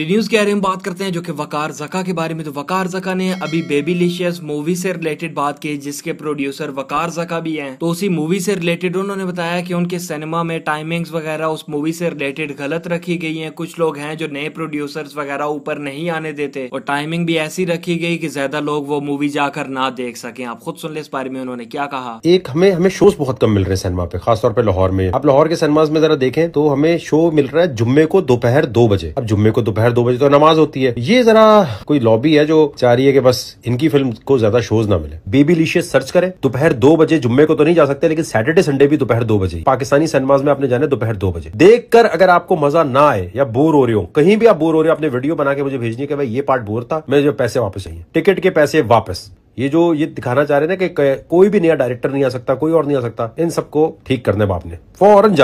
news के बारे में बात करते हैं जो कि वकार जका के बारे में तो वकार जका ने अभी बेबी लिशियस मूवी से रिलेटेड बात की जिसके प्रोड्यूसर वकार जका भी हैं तो उसी मूवी से रिलेटेड उन्होंने बताया कि उनके सिनेमा में टाइमिंग्स वगैरह उस मूवी से रिलेटेड गलत रखी गई हैं कुछ लोग हैं जो नए प्रोड्यूसर्स वगैरह ऊपर नहीं आने देते और टाइमिंग भी ऐसी रखी गई की ज्यादा लोग वो मूवी जाकर ना देख सके आप खुद सुन ले इस बारे में उन्होंने क्या कहा एक हमें हमें शोज बहुत कम मिल रहे हैं सिनेमा पे खासतौर पर लाहौर में आप लाहौर के सिनेमाज में जरा देखें तो हमें शो मिल रहा है जुम्मे को दोपहर दो बजे अब जुम्मे को दोपहर दोपहर दो बजे तो नमाज होती है ये जरा कोई लॉबी है जो चाह रही है कि बस इनकी फिल्म को ज्यादा शोज ना मिले बेबी लिशियस सर्च करें दोपहर दो बजे जुम्मे को तो नहीं जा सकते लेकिन सैटरडे संडे भी दोपहर दो बजे पाकिस्तानी सिनेमाज में आपने जाने दोपहर दो बजे देख अगर आपको मजा ना आए या बोर हो रहे हो कहीं भी आप बोर हो रहे हो आपने वीडियो बना के मुझे भेजनी है भाई ये पार्ट बोर था मेरे जो पैसे वापस चाहिए टिकट के पैसे वापस ये जो ये दिखाना चाह रहे हैं ना कि कोई भी नया डायरेक्टर नहीं आ सकता कोई और नहीं आ सकता इन सबको ठीक करने बाप ने फौरन